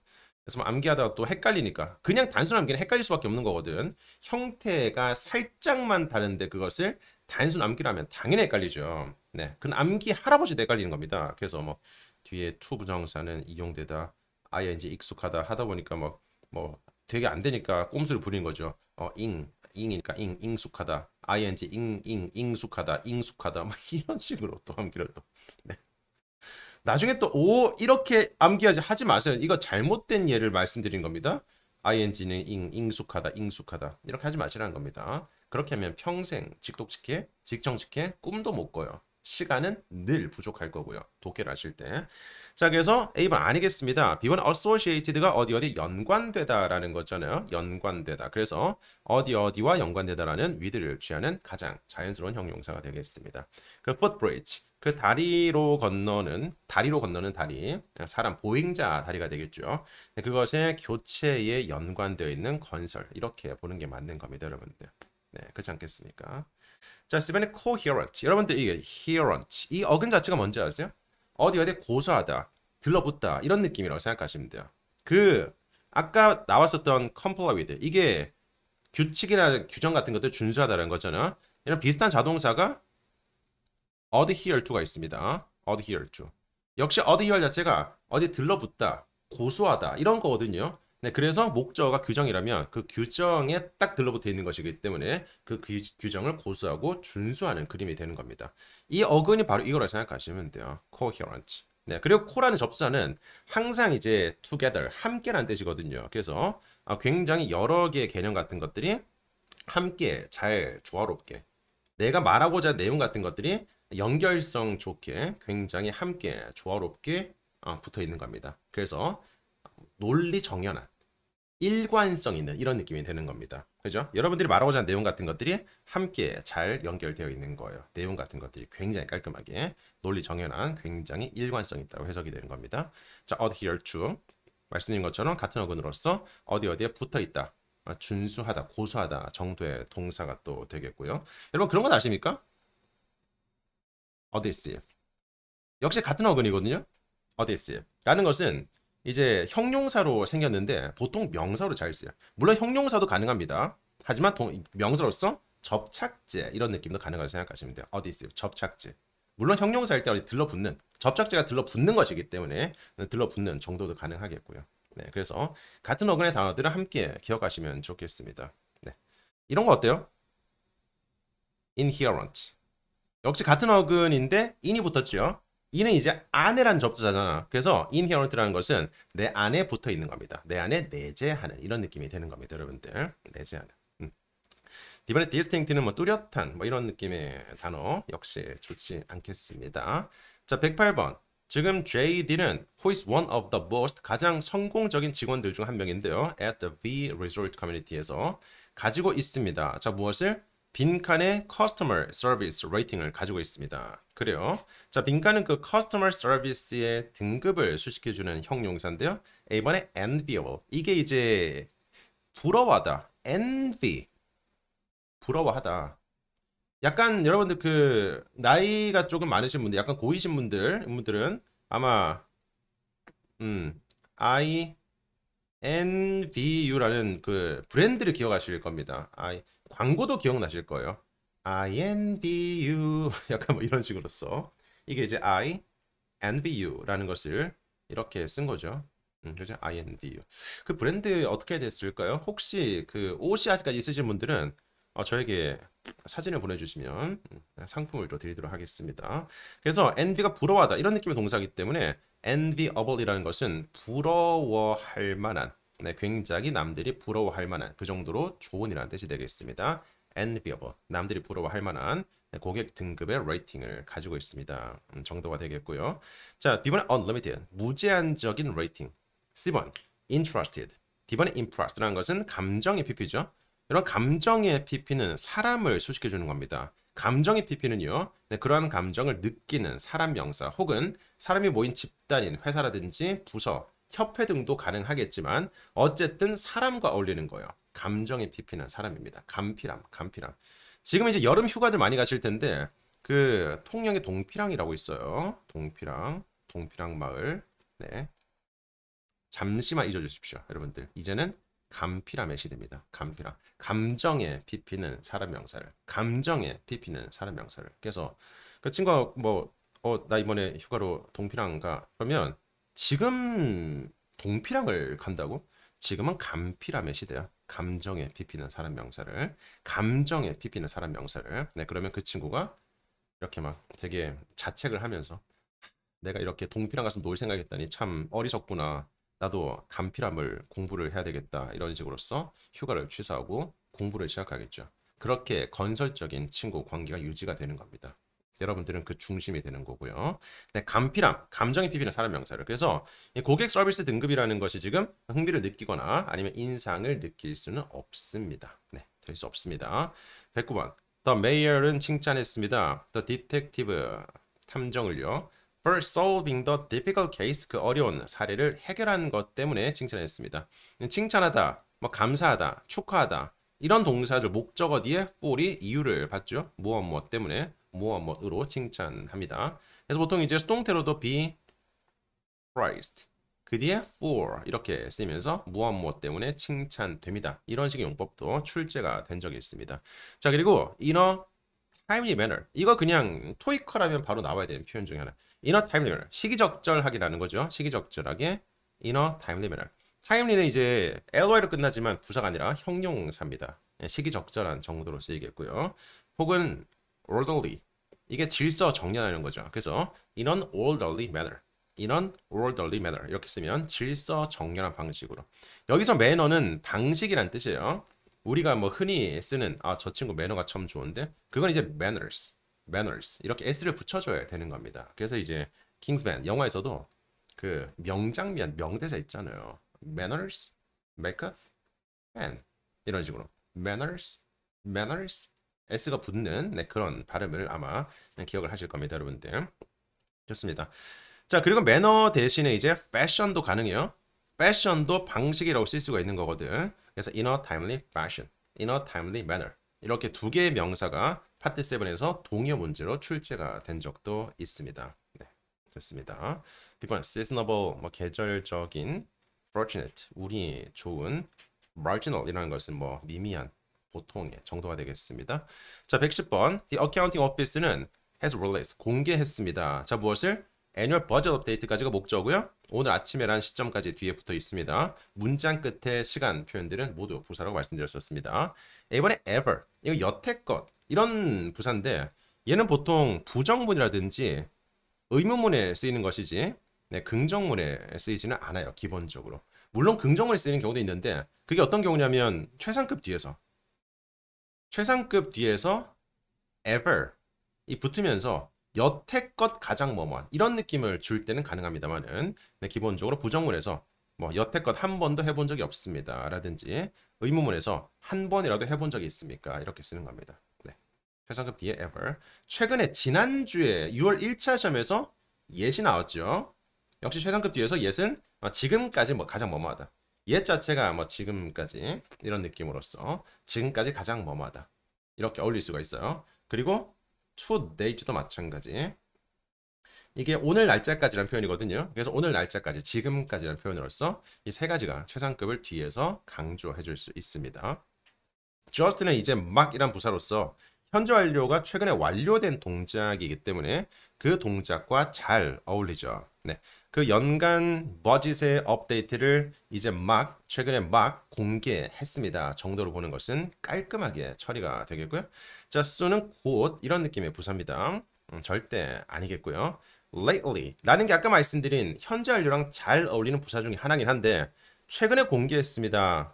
그래서 뭐 암기하다가 또 헷갈리니까 그냥 단순 암기는 헷갈릴 수밖에 없는 거거든. 형태가 살짝만 다른데 그것을 단순 암기라면 당연히 헷갈리죠. 네, 그건 암기 할아버지 헷갈리는 겁니다. 그래서 뭐 뒤에 투 부정사는 이용되다, 아예 이제 익숙하다 하다 보니까 뭐뭐 뭐 되게 안 되니까 꼼수를 부린 거죠. 어, 잉, 잉이니까 잉, 잉숙하다. ing, 잉, 잉, 잉숙하다. 잉숙하다. 막 [LAUGHS] 이런 식으로 또 암기를 또. 네. 나중에 또 오, 이렇게 암기하지 하지 마세요. 이거 잘못된 예를 말씀드린 겁니다. ing는 잉, 잉숙하다, 잉숙하다. 이렇게 하지 마시라는 겁니다. 그렇게 하면 평생 직독직해, 직정직해, 꿈도 못 꿔요. 시간은 늘 부족할 거고요. 독해를 하실 때. 자, 그래서 A번 아니겠습니다. B번 associated가 어디 어디 연관되다라는 거잖아요. 연관되다. 그래서 어디 어디와 연관되다라는 위드를 취하는 가장 자연스러운 형용사가 되겠습니다. 그 footbridge, 그 다리로 건너는, 다리로 건너는 다리, 사람 보행자 다리가 되겠죠. 네, 그것의 교체에 연관되어 있는 건설, 이렇게 보는 게 맞는 겁니다, 여러분들. 네, 그렇지 않겠습니까? 자, 스벤의 coherent. 여러분들 이게 coherent. 이 어근 자체가 뭔지 아세요? 어디 어디 고소하다, 들러붙다 이런 느낌이라고 생각하시면 돼요. 그 아까 나왔었던 comply with 이게 규칙이나 규정 같은 것들 준수하다는 거잖아. 이런 비슷한 자동사가 adhere to가 있습니다. adhere to. 역시 adhere 자체가 어디 들러붙다, 고소하다 이런 거거든요. 네, 그래서 목적어가 규정이라면 그 규정에 딱 들러붙어 있는 것이기 때문에 그 규, 규정을 고수하고 준수하는 그림이 되는 겁니다. 이 어근이 바로 이거라 생각하시면 돼요. coherent. 네, 그리고 코라는 접사는 항상 이제 together, 함께란 뜻이거든요. 그래서 아, 굉장히 여러 개의 개념 같은 것들이 함께 잘 조화롭게 내가 말하고자 내용 같은 것들이 연결성 좋게 굉장히 함께 조화롭게 어, 붙어 있는 겁니다. 그래서 논리 정연한 일관성 있는 이런 느낌이 되는 겁니다. 그죠? 여러분들이 말하고자 하는 내용 같은 것들이 함께 잘 연결되어 있는 거예요. 내용 같은 것들이 굉장히 깔끔하게 논리 정연한 굉장히 일관성 있다고 해석이 되는 겁니다. 자, adhere to 말씀드린 것처럼 같은 어근으로서 어디 어디에 붙어 있다. 아, 준수하다, 고수하다 정도의 동사가 또 되겠고요. 여러분 그런 건 아십니까? adhesive 역시 같은 어근이거든요. adhesive 라는 것은 이제 형용사로 생겼는데 보통 명사로 잘 쓰여요. 물론 형용사도 가능합니다. 하지만 동, 명사로서 접착제 이런 느낌도 가능하다고 생각하시면 돼요. 어디 있어요? 접착제. 물론 형용사일 때 어디 들러붙는 접착제가 들러붙는 것이기 때문에 들러붙는 정도도 가능하겠고요. 네, 그래서 같은 어근의 단어들을 함께 기억하시면 좋겠습니다. 네, 이런 거 어때요? inherent. 역시 같은 어근인데 in이 붙었죠. 이는 이제 안에란 접두잖아. 그래서 inherent라는 것은 내 안에 붙어 있는 겁니다. 내 안에 내재하는 이런 느낌이 되는 겁니다, 여러분들. 내재하는. 음. 이번에 distinct는 뭐 뚜렷한 뭐 이런 느낌의 단어 역시 좋지 않겠습니다. 자, 108번. 지금 JD는 who is one of the most 가장 성공적인 직원들 중 한 명인데요. at the V Resort Community에서 가지고 있습니다. 자, 무엇을? 빈칸의 커스터머 서비스 레이팅을 가지고 있습니다. 그래요. 자, 빈칸은 그 커스터머 서비스의 등급을 수식해주는 형용사인데요. 이번에 enviable. 이게 이제 부러워하다. envy. 부러워하다. 약간 여러분들 그 나이가 조금 많으신 분들, 약간 고이신 분들, 분들은 아마 음, I envy you라는 그 브랜드를 기억하실 겁니다. I 광고도 기억나실 거예요. I envy you [LAUGHS] 약간 뭐 이런 식으로 써. 이게 이제 I envy you라는 것을 이렇게 쓴 거죠. 음, 그죠? I envy you. 그 브랜드 어떻게 됐을까요? 혹시 그 옷이 아직까지 있으신 분들은 어, 저에게 사진을 보내주시면 음, 상품을 또 드리도록 하겠습니다. 그래서 envy가 부러워하다 이런 느낌의 동사이기 때문에 envyable이라는 것은 부러워할 만한 네, 굉장히 남들이 부러워할 만한 그 정도로 좋은이라는 뜻이 되겠습니다. enviable, 남들이 부러워할 만한 네, 고객 등급의 레이팅을 가지고 있습니다. 음, 정도가 되겠고요. 자, B번에 unlimited, 무제한적인 레이팅. C번, interested. D번에 impressed라는 것은 감정의 PP죠. 이런 감정의 PP는 사람을 수식해주는 겁니다. 감정의 PP는요. 네, 그러한 감정을 느끼는 사람 명사 혹은 사람이 모인 집단인 회사라든지 부서 협회 등도 가능하겠지만 어쨌든 사람과 어울리는 거예요. 감정이 피피는 사람입니다. 감피람, 감피람. 지금 이제 여름 휴가들 많이 가실 텐데 그 통영의 동피랑이라고 있어요. 동피랑, 동피랑 마을. 네. 잠시만 잊어주십시오, 여러분들. 이제는 감피람의 시대입니다. 감피람. 감정에 피피는 사람 명사를. 감정에 피피는 사람 명사를. 그래서 그 친구가 뭐, 어, 나 이번에 휴가로 동피랑 가. 그러면 지금 동피랑을 간다고? 지금은 감피라의 시대야. 감정에 피피는 사람 명사를 감정에 피피는 사람 명사를 네 그러면 그 친구가 이렇게 막 되게 자책을 하면서 내가 이렇게 동피랑 가서 놀 생각했다니 참 어리석구나. 나도 감피람을 공부를 해야 되겠다. 이런 식으로서 휴가를 취소하고 공부를 시작하겠죠. 그렇게 건설적인 친구 관계가 유지가 되는 겁니다. 여러분들은 그 중심이 되는 거고요. 네, 감피람, 감정이 피비는 사람 명사를. 그래서 고객 서비스 등급이라는 것이 지금 흥미를 느끼거나 아니면 인상을 느낄 수는 없습니다. 네, 될 수 없습니다. 109번. The mayor은 칭찬했습니다. The detective, 탐정을요. For solving the difficult case, 그 어려운 사례를 해결한 것 때문에 칭찬했습니다. 칭찬하다, 뭐 감사하다, 축하하다, 이런 동사들 목적어 뒤에 for이 이유를 봤죠 무엇 무엇 때문에 무아 못으로 칭찬합니다. 그래서 보통 이제 수동태로도 be praised 그 뒤에 for 이렇게 쓰면서 무엇 무엇 때문에 칭찬됩니다. 이런 식의 용법도 출제가 된 적이 있습니다. 자 그리고 이너 timely manner 이거 그냥 토익화라면 바로 나와야 되는 표현 중에 하나. 이너 timely manner 시기적절하게라는 거죠. 시기적절하게 이너 timely manner timely는 이제 ly로 끝나지만 부사가 아니라 형용사입니다. 예, 시기적절한 정도로 쓰이겠고요. 혹은 orderly 이게 질서 정리하는 거죠. 그래서 이런 orderly manner 이런 orderly manner 이렇게 쓰면 질서 정렬한 방식으로 여기서 매너는 방식이란 뜻이에요. 우리가 뭐 흔히 쓰는 아 저 친구 매너가 참 좋은데 그건 이제 manners manners 이렇게 s를 붙여줘야 되는 겁니다. 그래서 이제 킹스맨 영화에서도 그 명장면 명대사 있잖아요. manners, makeup, man 이런 식으로 manners, manners, S가 붙는 네, 그런 발음을 아마 기억을 하실 겁니다, 여러분들. 좋습니다. 자, 그리고 매너 대신에 이제 패션도 가능해요. 패션도 방식이라고 쓸 수가 있는 거거든. 그래서 in a timely fashion, in a timely manner. 이렇게 두 개의 명사가 파트 7에서 동의어 문제로 출제가 된 적도 있습니다. 네, 좋습니다. 이번 seasonable, 뭐 계절적인, fortunate, 운이 좋은, marginal이라는 것은 뭐 미미한, 보통의 예, 정도가 되겠습니다. 자, 110번. The accounting office는 has released 공개했습니다. 자, 무엇을? annual budget update까지가 목적고요. 이 오늘 아침에란 시점까지 뒤에 붙어 있습니다. 문장 끝에 시간 표현들은 모두 부사라고 말씀드렸었습니다. 이번에 ever 이거 여태껏 이런 부사인데 얘는 보통 부정문이라든지 의문문에 쓰이는 것이지 네, 긍정문에 쓰이지는 않아요 기본적으로 물론 긍정문에 쓰이는 경우도 있는데 그게 어떤 경우냐면 최상급 뒤에서 최상급 뒤에서 ever 이 붙으면서 여태껏 가장 뭐뭐 이런 느낌을 줄 때는 가능합니다만은 네, 기본적으로 부정문에서 뭐 여태껏 한 번도 해본 적이 없습니다 라든지 의문문에서 한 번이라도 해본 적이 있습니까 이렇게 쓰는 겁니다 네. 최상급 뒤에 ever 최근에 지난주에 6월 1차 시험에서 yes이 나왔죠 역시 최상급 뒤에서 y e s 은 어, 지금까지 뭐 가장 뭐뭐하다 옛 자체가 뭐 지금까지 이런 느낌으로써 지금까지 가장 뭐뭐하다 이렇게 어울릴 수가 있어요. 그리고 to d a t 도 마찬가지. 이게 오늘 날짜까지란 표현이거든요. 그래서 오늘 날짜까지, 지금까지란 표현으로서 이 세 가지가 최상급을 뒤에서 강조해 줄 수 있습니다. just는 이제 막이란 부사로서 현재 완료가 최근에 완료된 동작이기 때문에 그 동작과 잘 어울리죠. 네. 그 연간 버짓의 업데이트를 이제 막 최근에 막 공개했습니다. 정도로 보는 것은 깔끔하게 처리가 되겠고요. 자, 수는 곧 이런 느낌의 부사입니다. 음, 절대 아니겠고요. lately라는 게 아까 말씀드린 현재 완료랑 잘 어울리는 부사 중에 하나긴 한데 최근에 공개했습니다.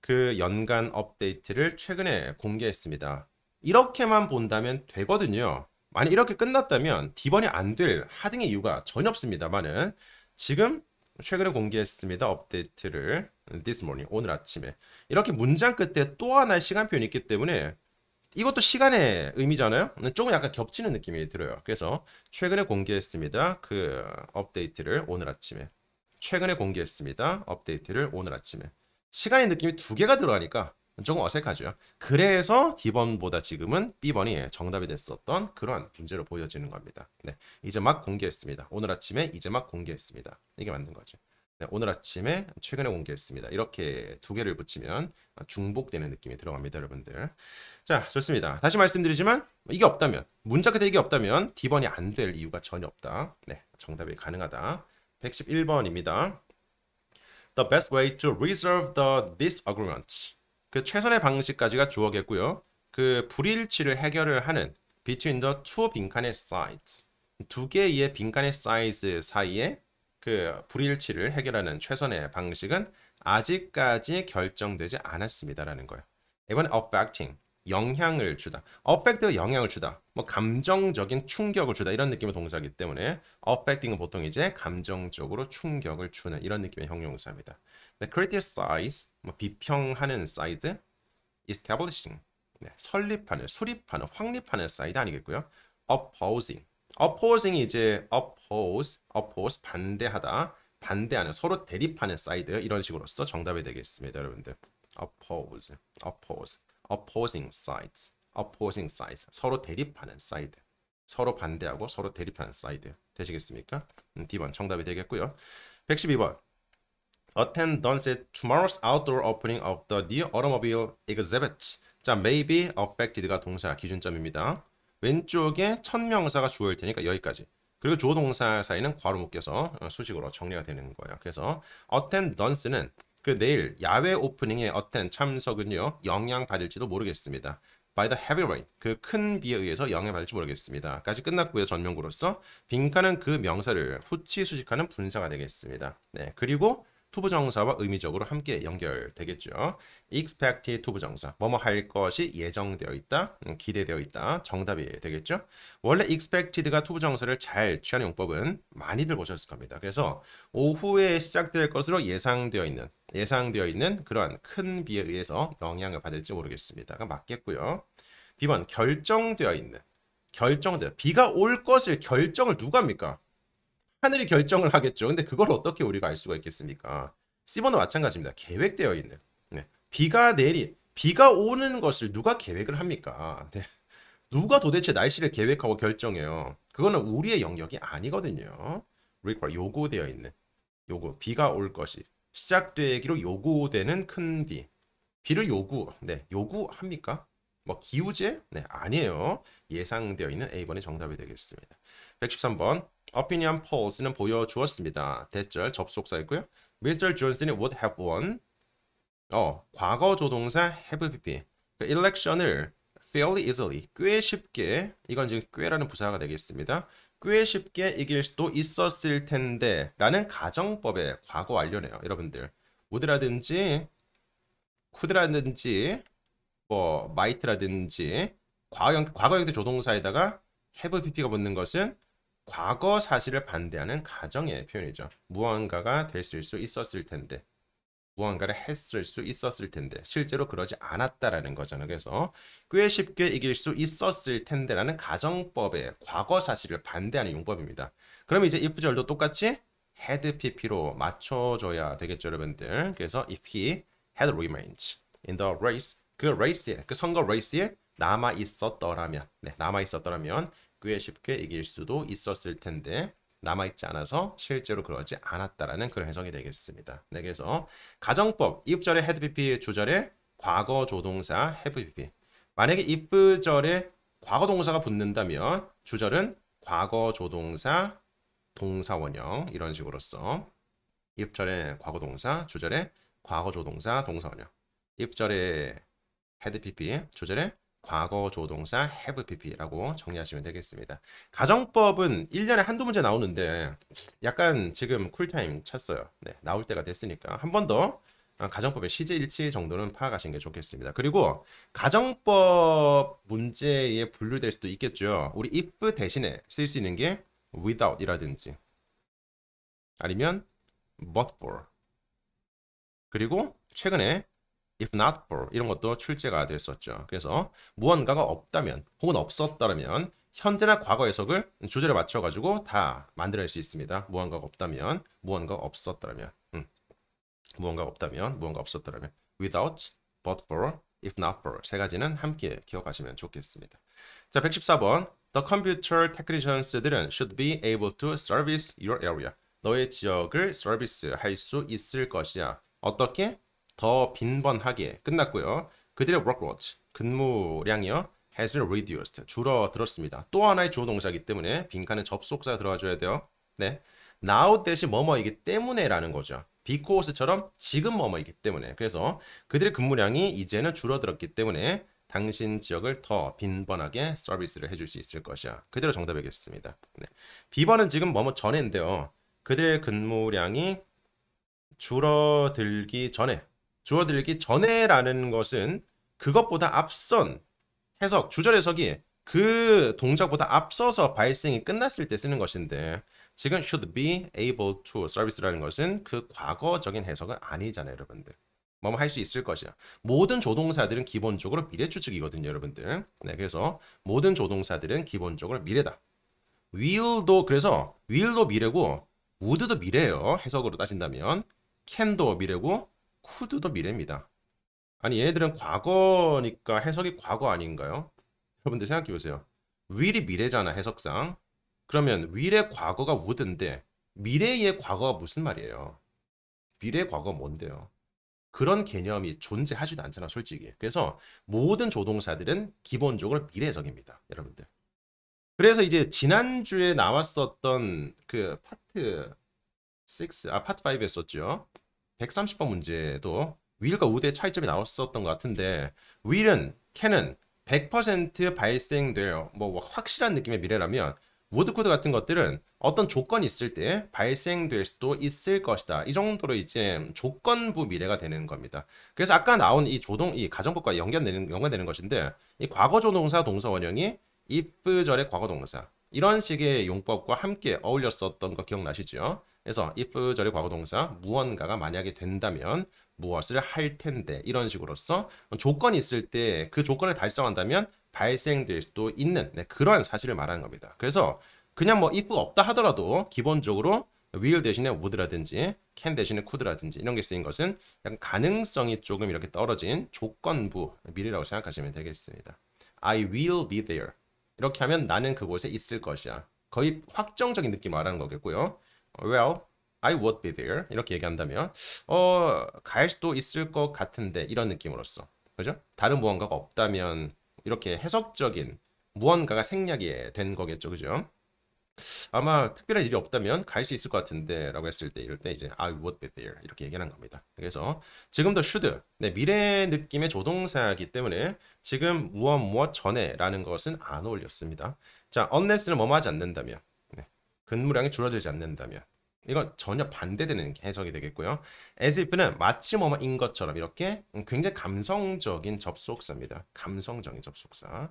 그 연간 업데이트를 최근에 공개했습니다. 이렇게만 본다면 되거든요. 만약 이렇게 끝났다면 디번이안 될 하등의 이유가 전혀 없습니다만은 지금 최근에 공개했습니다. 업데이트를 this morning 오늘 아침에 이렇게 문장 끝에 또 하나의 시간표현이 있기 때문에 이것도 시간의 의미잖아요. 조금 약간 겹치는 느낌이 들어요. 그래서 최근에 공개했습니다. 그 업데이트를 오늘 아침에 최근에 공개했습니다. 업데이트를 오늘 아침에 시간의 느낌이 두 개가 들어가니까 조금 어색하죠. 그래서 D번보다 지금은 B번이 정답이 됐었던 그러한 문제로 보여지는 겁니다. 네, 이제 막 공개했습니다. 오늘 아침에 이제 막 공개했습니다. 이게 맞는 거죠. 네, 오늘 아침에 최근에 공개했습니다. 이렇게 두 개를 붙이면 중복되는 느낌이 들어갑니다, 여러분들. 자, 좋습니다. 다시 말씀드리지만 이게 없다면 문자 그대로 이게 없다면 D번이 안 될 이유가 전혀 없다. 네, 정답이 가능하다. 111번입니다. The best way to resolve the disagreement 그 최선의 방식까지가 주어겠고요. 그 불일치를 해결을 하는 between the two 빈칸의 sides 두 개의 빈칸의 사이즈 사이에 그 불일치를 해결하는 최선의 방식은 아직까지 결정되지 않았습니다라는 거예요. 이건 affecting 영향을 주다. affect가 영향을 주다. 뭐 감정적인 충격을 주다 이런 느낌의 동사이기 때문에 affecting은 보통 이제 감정적으로 충격을 주는 이런 느낌의 형용사입니다. The criticize 뭐 비평하는 사이드, establishing 네, 설립하는, 수립하는, 확립하는 사이드 아니겠고요. opposing opposing이 이제 oppose, oppose 반대하다, 반대하는 서로 대립하는 사이드 이런 식으로써 정답이 되겠습니다, 여러분들. oppose, oppose. opposing sides, opposing sides 서로 대립하는 사이드 서로 반대하고 서로 대립하는 사이드 되시겠습니까? D번 정답이 되겠고요. 112번 Attend n c e tomorrow's outdoor opening of the new automobile exhibit. 자, maybe affected가 동사 기준점입니다. 왼쪽에 천명사가 주어일 테니까 여기까지. 그리고 주어 동사 사이는 괄호 묶여서 수식으로 정리가 되는 거예요. 그래서 attend dance는 그 내일 야외 오프닝에 어텐 참석은요 영향 받을지도 모르겠습니다. by the heavy rain 그큰 비에 의해서 영향받을지 모르겠습니다. 까지 끝났고요. 전명구로서 빈칸은 그 명사를 후치 수식하는 분사가 되겠습니다. 네 그리고 투부정사와 의미적으로 함께 연결되겠죠. expect 투부정사 뭐뭐 할 것이 예정되어 있다, 음, 기대되어 있다 정답이 되겠죠. 원래 expected가 투부정사를 잘 취하는 용법은 많이들 보셨을 겁니다. 그래서 오후에 시작될 것으로 예상되어 있는 예상되어 있는 그러한 큰 비에 의해서 영향을 받을지 모르겠습니다. 맞겠고요. 비번 결정되어 있는 결정되 비가 올 것을 결정을 누가 합니까? 하늘이 결정을 하겠죠. 근데 그걸 어떻게 우리가 알 수가 있겠습니까? C번도 마찬가지입니다. 계획되어 있는 네. 비가 내리 비가 오는 것을 누가 계획을 합니까? 네. 누가 도대체 날씨를 계획하고 결정해요? 그거는 우리의 영역이 아니거든요. 요구되어 있는 요구 비가 올 것이 시작되기로 요구되는 큰 비. 비를 요구, 네, 요구합니까? 뭐 기우제? 네, 아니에요. 예상되어 있는 A번이 정답이 되겠습니다. 113번 Opinion Polls는 보여주었습니다. 대절 접속사이고요. Mr. Johnson이 would have won. 어, 과거 조동사 have pp. 그 election을 fairly easily, 꽤 쉽게, 이건 지금 꽤라는 부사가 되겠습니다. 꽤 쉽게 이길 수도 있었을 텐데 라는 가정법의 과거 완료네요 여러분들 우드라든지 쿠드라든지 뭐 마이트라든지 과거형, 과거형태 조동사에다가 have pp가 붙는 것은 과거 사실을 반대하는 가정의 표현이죠 무언가가 될 수 있었을 텐데 무언가를 했을 수 있었을 텐데 실제로 그러지 않았다라는 거잖아요. 그래서 꽤 쉽게 이길 수 있었을 텐데라는 가정법의 과거 사실을 반대하는 용법입니다. 그럼 이제 if절도 똑같이 had pp로 맞춰줘야 되겠죠, 여러분들. 그래서 if he had remained in the race, 그레이스에그 그 선거 레이스에 남아 있었더라면, 네, 남아 있었더라면 꽤 쉽게 이길 수도 있었을 텐데 남아있지 않아서 실제로 그러지 않았다라는 그런 해석이 되겠습니다. 네, 그래서 가정법 if절의 had bp 주절의 과거 조동사 have bp 만약에 if절에 과거 동사가 붙는다면 주절은 과거 조동사 동사 원형 이런 식으로써 i f 절의 과거 동사 주절의 과거 조동사 동사 원형 i f 절의 had bp 주절의 과거 조동사 have pp라고 정리하시면 되겠습니다. 가정법은 1년에 한두 문제 나오는데 약간 지금 쿨타임 찼어요. 네, 나올 때가 됐으니까 한 번더 아, 가정법의 시제일치 정도는 파악하신 게 좋겠습니다. 그리고 가정법 문제에 분류될 수도 있겠죠. 우리 if 대신에 쓸 수 있는 게 without이라든지 아니면 but for 그리고 최근에 if not for 이런 것도 출제가 됐었죠. 그래서 무언가가 없다면 혹은 없었다면 현재나 과거 해석을 주제를 맞춰가지고 다 만들어낼 수 있습니다. 무언가가 없다면 무언가가 없었다면 음. 무언가가 없다면 무언가 없었다면 without, but for, if not for 세 가지는 함께 기억하시면 좋겠습니다. 자 114번 The computer technicians들은 should be able to service your area 너의 지역을 서비스할 수 있을 것이야 어떻게? 더 빈번하게 끝났고요. 그들의 workload, 근무량이요. has been reduced, 줄어들었습니다. 또 하나의 주어 동사이기 때문에 빈칸에 접속사 들어가줘야 돼요. 네, now 대신 뭐뭐이기 때문에라는 거죠. because처럼 지금 뭐뭐이기 때문에. 그래서 그들의 근무량이 이제는 줄어들었기 때문에 당신 지역을 더 빈번하게 서비스를 해줄 수 있을 것이야. 그대로 정답이겠습니다. 네. 비번은 지금 뭐뭐 전인데요. 그들의 근무량이 줄어들기 전에 주어들기 전에라는 것은 그것보다 앞선 해석, 주절 해석이 그 동작보다 앞서서 발생이 끝났을 때 쓰는 것인데 지금 should be able to 서비스라는 것은 그 과거적인 해석은 아니잖아요, 여러분들. 뭐뭐 할 수 있을 것이야. 모든 조동사들은 기본적으로 미래 추측이거든요, 여러분들. 네, 그래서 모든 조동사들은 기본적으로 미래다. will도 그래서 will도 미래고 would도 미래예요. 해석으로 따진다면 can도 미래고 쿠드도 미래입니다. 아니 얘네들은 과거니까 해석이 과거 아닌가요? 여러분들 생각해 보세요. w i 이 미래잖아 해석상. 그러면 w i 의 과거가 우드인데 미래의 과거가 무슨 말이에요? 미래의 과거가 뭔데요? 그런 개념이 존재하지도 않잖아 솔직히. 그래서 모든 조동사들은 기본적으로 미래적입니다. 여러분들. 그래서 이제 지난주에 나왔었던 그 파트 6, 아 파트 5에 었죠 130번 문제에도 윌과 우드의 차이점이 나왔었던 것 같은데 윌은 캔은 100% 발생될 뭐 확실한 느낌의 미래라면 우드코드 같은 것들은 어떤 조건이 있을 때 발생될 수도 있을 것이다. 이 정도로 이제 조건부 미래가 되는 겁니다. 그래서 아까 나온 이 조동 이 가정법과 연결되는 연관되는 것인데 이 과거조 동사 동사 원형이 if 절의 과거 동사 이런 식의 용법과 함께 어울렸었던 거 기억나시죠? 그래서 if 절의 과거 동사 무언가가 만약에 된다면 무엇을 할 텐데 이런 식으로서 조건이 있을 때 그 조건을 달성한다면 발생될 수도 있는 네, 그런 사실을 말하는 겁니다. 그래서 그냥 뭐 if 없다 하더라도 기본적으로 will 대신에 would라든지 can 대신에 could라든지 이런 게 쓰인 것은 약간 가능성이 조금 이렇게 떨어진 조건부 미래라고 생각하시면 되겠습니다. I will be there. 이렇게 하면 나는 그곳에 있을 것이야. 거의 확정적인 느낌 말하는 거겠고요. Well, I won't be there. 이렇게 얘기한다면 어, 갈 수도 있을 것 같은데 이런 느낌으로써. 그죠? 다른 무언가가 없다면 이렇게 해석적인 무언가가 생략이 된 거겠죠. 그죠? 아마 특별한 일이 없다면 갈 수 있을 것 같은데 라고 했을 때 이럴 때 이제 I would be there 이렇게 얘기하는 겁니다. 그래서 지금도 should 네, 미래 느낌의 조동사이기 때문에 지금 무엇 무엇 전에 라는 것은 안 어울렸습니다. 자, unless는 뭐뭐 하지 않는다면 근무량이 줄어들지 않는다면 이건 전혀 반대되는 해석이 되겠고요. as if는 마치 뭐뭐인 것처럼 이렇게 굉장히 감성적인 접속사입니다. 감성적인 접속사.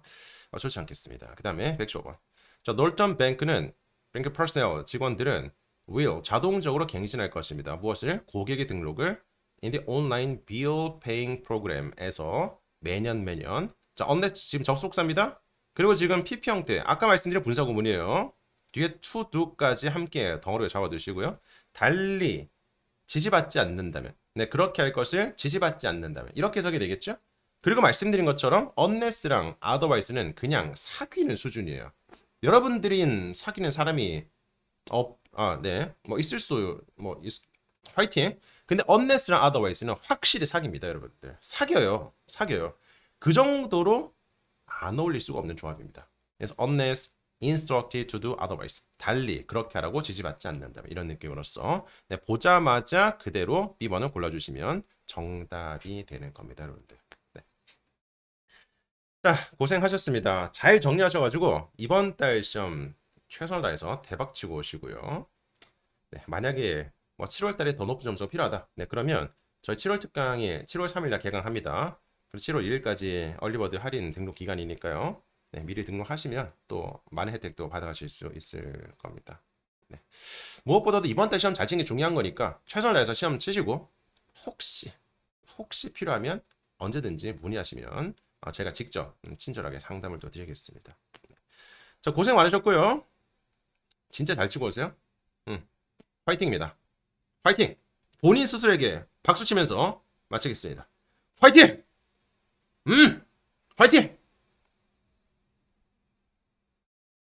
어, 좋지 않겠습니다. 그 다음에 백쇼5번 자, n o r t 는 뱅크 퍼스널 직원들은 will 자동적으로 갱신할 것입니다. 무엇을? 고객의 등록을 in the online bill paying program에서 매년 매년 자, 언넷 지금 접속사입니다. 그리고 지금 PP 형태 아까 말씀드린 분사 구문이에요. 뒤에 to do까지 함께 덩어리로 잡아두시고요. 달리 지시받지 않는다면 네 그렇게 할 것을 지시받지 않는다면 이렇게 해석이 되겠죠? 그리고 말씀드린 것처럼 unless랑 otherwise는 그냥 사귀는 수준이에요. 여러분들인 사귀는 사람이 어아네뭐 있을 수뭐 화이팅. 근데 unless랑 otherwise는 확실히 사깁니다, 여러분들. 사겨요, 사겨요. 그 정도로 안 어울릴 수가 없는 조합입니다. 그래서 unless, instructed to do otherwise. 달리 그렇게 하라고 지시받지 않는다. 이런 느낌으로써 네, 보자마자 그대로 B번을 골라주시면 정답이 되는 겁니다. 여러분들. 네. 자 고생하셨습니다. 잘 정리하셔가지고 이번 달 시험 최선을 다해서 대박치고 오시고요. 네, 만약에 뭐 7월 달에 더 높은 점수가 필요하다. 네, 그러면 저희 7월 특강이 7월 3일 날 개강합니다. 그리고 7월 1일까지 얼리버드 할인 등록 기간이니까요. 네, 미리 등록하시면 또 많은 혜택도 받아가실 수 있을 겁니다. 네. 무엇보다도 이번 달 시험 잘 치는 게 중요한 거니까 최선을 다해서 시험 치시고 혹시 혹시 필요하면 언제든지 문의하시면 어, 제가 직접 친절하게 상담을 또 드리겠습니다. 자 네. 고생 많으셨고요. 진짜 잘 치고 오세요. 음, 화이팅입니다. 화이팅! 본인 스스로에게 박수 치면서 마치겠습니다. 화이팅! 음! 화이팅!